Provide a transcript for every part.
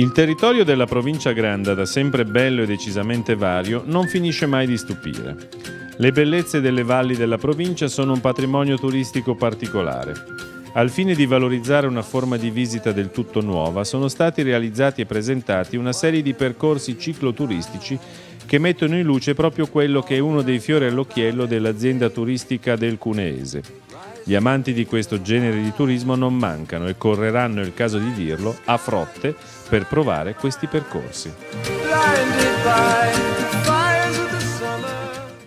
Il territorio della provincia Granda, da sempre bello e decisamente vario, non finisce mai di stupire. Le bellezze delle valli della provincia sono un patrimonio turistico particolare. Al fine di valorizzare una forma di visita del tutto nuova, sono stati realizzati e presentati una serie di percorsi cicloturistici che mettono in luce proprio quello che è uno dei fiori all'occhiello dell'azienda turistica del Cuneese. Gli amanti di questo genere di turismo non mancano e correranno, è il caso di dirlo, a frotte per provare questi percorsi.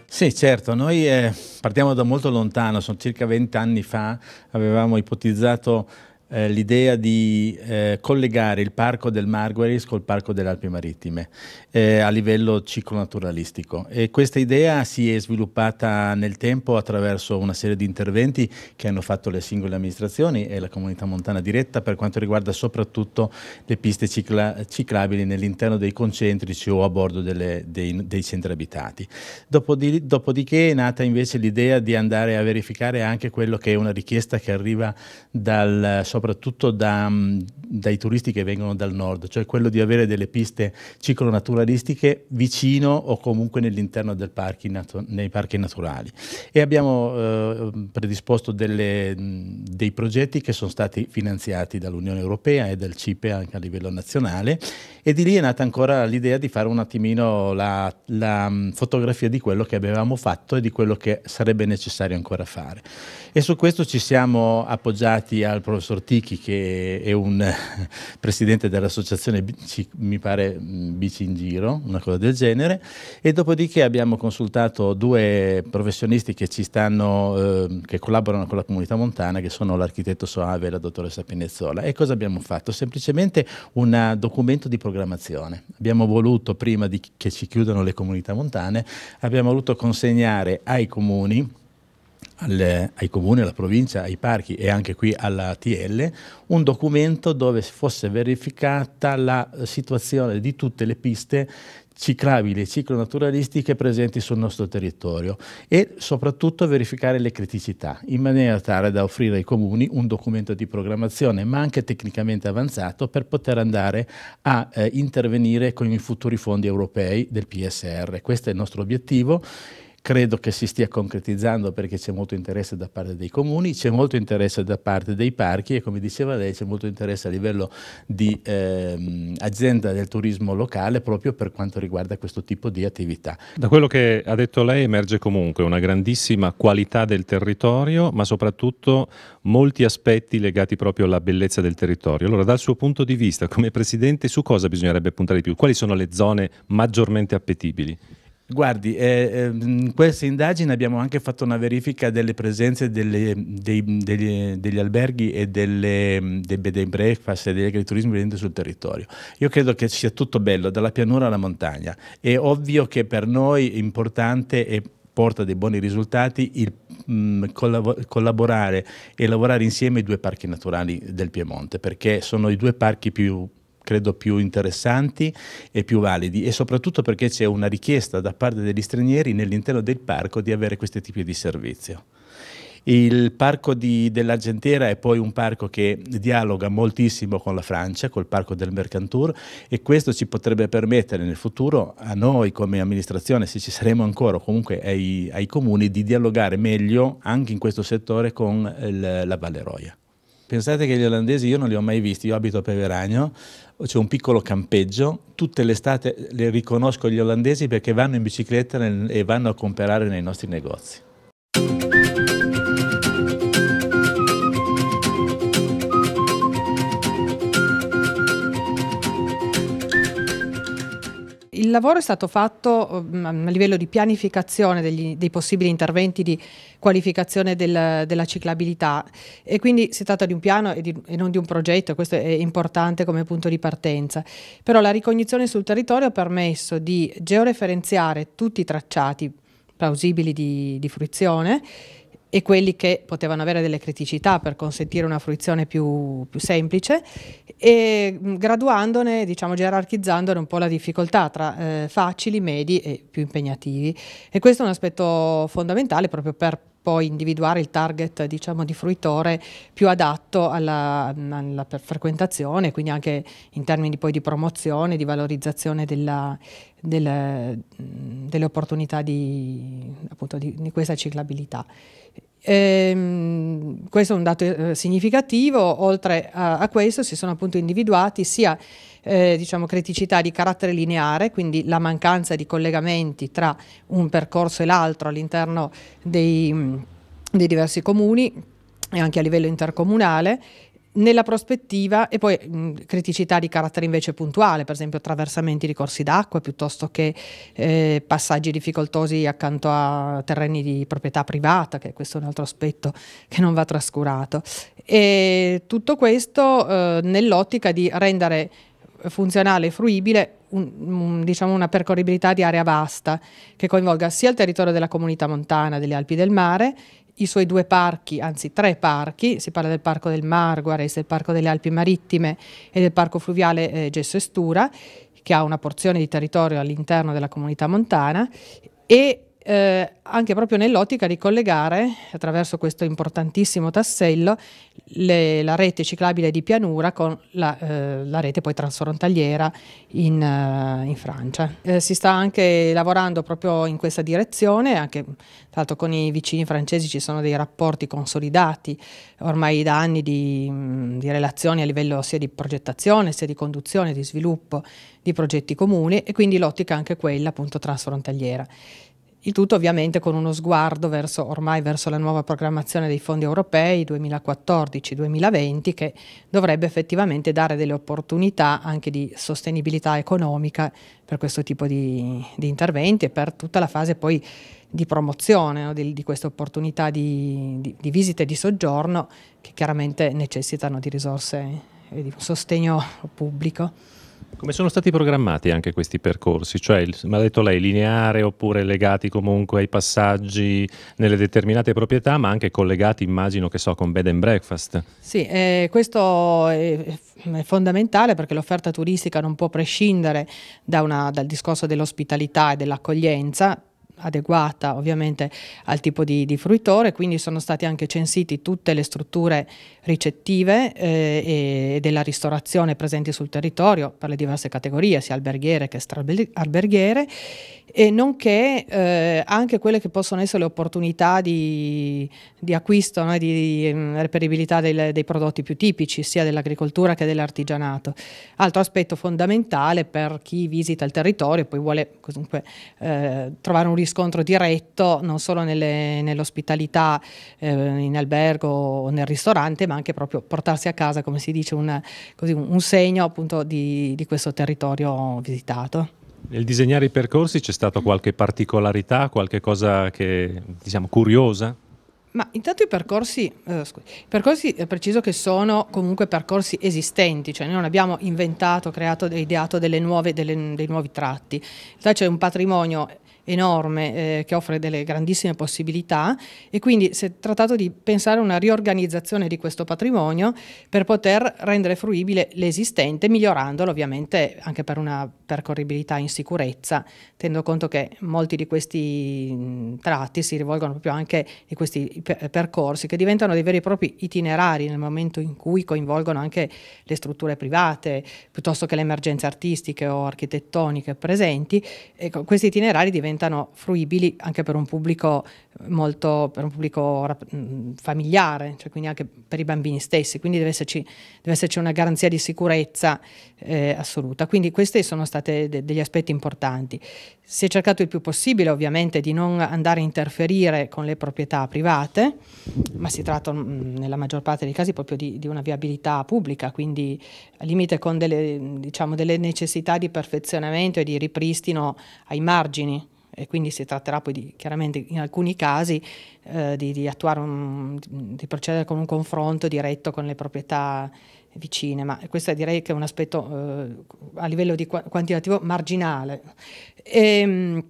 Sì, certo, noi eh, partiamo da molto lontano, sono circa 20 anni fa, avevamo ipotizzato eh, l'idea di eh, collegare il parco del Margueris col parco delle Alpi Marittime eh, a livello ciclonaturalistico. E questa idea si è sviluppata nel tempo attraverso una serie di interventi che hanno fatto le singole amministrazioni e la comunità montana diretta per quanto riguarda soprattutto le piste cicla- ciclabili nell'interno dei concentrici o a bordo delle, dei, dei, centri abitati. Dopodi- dopodiché è nata invece l'idea di andare a verificare anche quello che è una richiesta che arriva dal soprattutto soprattutto da, mm, dai turisti che vengono dal nord, cioè quello di avere delle piste ciclonaturalistiche vicino o comunque nell'interno parchi natu- nei parchi naturali. E abbiamo eh, predisposto delle, mm, dei progetti che sono stati finanziati dall'Unione Europea e dal CIPE anche a livello nazionale e di lì è nata ancora l'idea di fare un attimino la, la mm, fotografia di quello che avevamo fatto e di quello che sarebbe necessario ancora fare. E su questo ci siamo appoggiati al professor Ortichi che è un presidente dell'associazione mi pare mm, Bici in Giro, una cosa del genere e dopodiché abbiamo consultato due professionisti che ci stanno eh, che collaborano con la comunità montana che sono l'architetto Soave e la dottoressa Pinezzola e cosa abbiamo fatto? Semplicemente un documento di programmazione. Abbiamo voluto prima di che ci chiudano le comunità montane, abbiamo voluto consegnare ai comuni alle, ai comuni, alla provincia, ai parchi e anche qui alla TL, un documento dove fosse verificata la situazione di tutte le piste ciclabili e ciclonaturalistiche presenti sul nostro territorio e soprattutto verificare le criticità in maniera tale da offrire ai comuni un documento di programmazione ma anche tecnicamente avanzato per poter andare a eh, intervenire con i futuri fondi europei del PSR. Questo è il nostro obiettivo credo che si stia concretizzando perché c'è molto interesse da parte dei comuni, c'è molto interesse da parte dei parchi e come diceva lei c'è molto interesse a livello di ehm, azienda del turismo locale proprio per quanto riguarda questo tipo di attività. Da quello che ha detto lei emerge comunque una grandissima qualità del territorio ma soprattutto molti aspetti legati proprio alla bellezza del territorio. Allora dal suo punto di vista come Presidente su cosa bisognerebbe puntare di più? Quali sono le zone maggiormente appetibili? Guardi, eh, ehm, in questa indagine abbiamo anche fatto una verifica delle presenze delle, dei, degli, degli, alberghi e delle, dei bed and breakfast e degli agriturismi presenti sul territorio. Io credo che sia tutto bello, dalla pianura alla montagna. È ovvio che per noi è importante e porta dei buoni risultati il mm, collaborare e lavorare insieme i due parchi naturali del Piemonte, perché sono i due parchi più credo più interessanti e più validi e soprattutto perché c'è una richiesta da parte degli stranieri nell'interno del parco di avere questi tipi di servizio. Il parco di, dell'Argentera è poi un parco che dialoga moltissimo con la Francia, col parco del Mercantour e questo ci potrebbe permettere nel futuro a noi come amministrazione, se ci saremo ancora o comunque ai, ai comuni, di dialogare meglio anche in questo settore con il, eh, la Roya. Pensate che gli olandesi io non li ho mai visti, io abito a Peveragno, c'è un piccolo campeggio, tutte l'estate le riconosco gli olandesi perché vanno in bicicletta e vanno a comprare nei nostri negozi. il lavoro è stato fatto ehm, a livello di pianificazione degli, dei possibili interventi di qualificazione del, della ciclabilità e quindi si tratta di un piano e, di, e, non di un progetto, questo è importante come punto di partenza. Però la ricognizione sul territorio ha permesso di georeferenziare tutti i tracciati plausibili di, di fruizione e quelli che potevano avere delle criticità per consentire una fruizione più, più semplice e mm, graduandone, diciamo gerarchizzandone un po' la difficoltà tra eh, facili, medi e più impegnativi. E questo è un aspetto fondamentale proprio per poi individuare il target diciamo, di fruitore più adatto alla, alla, frequentazione, quindi anche in termini poi di promozione, di valorizzazione della, della, delle opportunità di, appunto, di, di questa ciclabilità. Ehm, questo è un dato eh, significativo, oltre a, a questo si sono appunto individuati sia eh, diciamo, criticità di carattere lineare, quindi la mancanza di collegamenti tra un percorso e l'altro all'interno dei, mm, dei diversi comuni e anche a livello intercomunale nella prospettiva e poi mh, mm, criticità di carattere invece puntuale, per esempio attraversamenti di corsi d'acqua piuttosto che eh, passaggi difficoltosi accanto a terreni di proprietà privata, che questo è un altro aspetto che non va trascurato. E tutto questo eh, nell'ottica di rendere funzionale e fruibile un, un, diciamo una percorribilità di area vasta che coinvolga sia il territorio della comunità montana delle Alpi del Mare, i suoi due parchi, anzi tre parchi, si parla del Parco del Marguares, del Parco delle Alpi Marittime e del Parco Fluviale eh, Gesso Estura, che ha una porzione di territorio all'interno della comunità montana, e eh, anche proprio nell'ottica di collegare attraverso questo importantissimo tassello le, la rete ciclabile di pianura con la, eh, la rete poi transfrontaliera in, eh, in Francia. Eh, si sta anche lavorando proprio in questa direzione, anche tra l'altro con i vicini francesi ci sono dei rapporti consolidati ormai da anni di, di relazioni a livello sia di progettazione sia di conduzione, di sviluppo di progetti comuni e quindi l'ottica anche quella appunto transfrontaliera. Il tutto ovviamente con uno sguardo verso, ormai verso la nuova programmazione dei fondi europei 2014-2020 che dovrebbe effettivamente dare delle opportunità anche di sostenibilità economica per questo tipo di, di interventi e per tutta la fase poi di promozione no, di, di, queste opportunità di, di, di visite e di soggiorno che chiaramente necessitano di risorse e di un sostegno pubblico. Come sono stati programmati anche questi percorsi? Cioè, mi ha detto lei, lineare oppure legati comunque ai passaggi nelle determinate proprietà, ma anche collegati, immagino, che so, con bed and breakfast? Sì, eh, questo è fondamentale perché l'offerta turistica non può prescindere da una, dal discorso dell'ospitalità e dell'accoglienza, adeguata ovviamente al tipo di, di fruitore, quindi sono state anche censiti tutte le strutture ricettive eh, e della ristorazione presenti sul territorio per le diverse categorie, sia alberghiere che extra-alberghiere, e nonché eh, anche quelle che possono essere le opportunità di, di acquisto, no? di, di mm, reperibilità dei, dei prodotti più tipici, sia dell'agricoltura che dell'artigianato. Altro aspetto fondamentale per chi visita il territorio e poi vuole comunque eh, trovare un rischio riscontro diretto non solo nell'ospitalità eh, in albergo o nel ristorante, ma anche proprio portarsi a casa, come si dice, un, così, un segno appunto di, di questo territorio visitato. Nel disegnare i percorsi c'è stata qualche particolarità, qualche cosa che diciamo curiosa? Ma intanto i percorsi, eh, i percorsi è eh, preciso che sono comunque percorsi esistenti, cioè noi non abbiamo inventato, creato, ideato nuove, delle, dei nuovi tratti. In realtà c'è un patrimonio enorme eh, che offre delle grandissime possibilità e quindi si è trattato di pensare a una riorganizzazione di questo patrimonio per poter rendere fruibile l'esistente, migliorandolo ovviamente anche per una percorribilità in sicurezza, tenendo conto che molti di questi tratti si rivolgono proprio anche a questi percorsi che diventano dei veri e propri itinerari nel momento in cui coinvolgono anche le strutture private piuttosto che le emergenze artistiche o architettoniche presenti, ecco, questi itinerari diventano diventano fruibili anche per un pubblico molto per un pubblico mm, familiare, cioè quindi anche per i bambini stessi, quindi deve esserci, deve esserci una garanzia di sicurezza eh, assoluta. Quindi questi sono stati de degli aspetti importanti. Si è cercato il più possibile ovviamente di non andare a interferire con le proprietà private, ma si tratta mh, mm, nella maggior parte dei casi proprio di, di, una viabilità pubblica, quindi al limite con delle, diciamo, delle necessità di perfezionamento e di ripristino ai margini e quindi si tratterà poi di, chiaramente in alcuni casi eh, di, di, un, di, procedere con un confronto diretto con le proprietà vicine, ma questo è direi che è un aspetto eh, a livello di quantitativo marginale. E, ehm,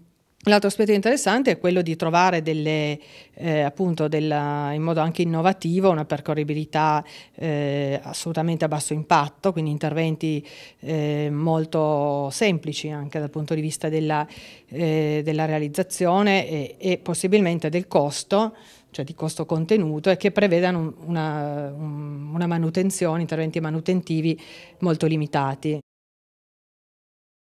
L'altro aspetto interessante è quello di trovare delle, eh, appunto della, in modo anche innovativo una percorribilità eh, assolutamente a basso impatto, quindi interventi eh, molto semplici anche dal punto di vista della, eh, della realizzazione e, e possibilmente del costo cioè di costo contenuto e che prevedano una, una manutenzione, interventi manutentivi molto limitati.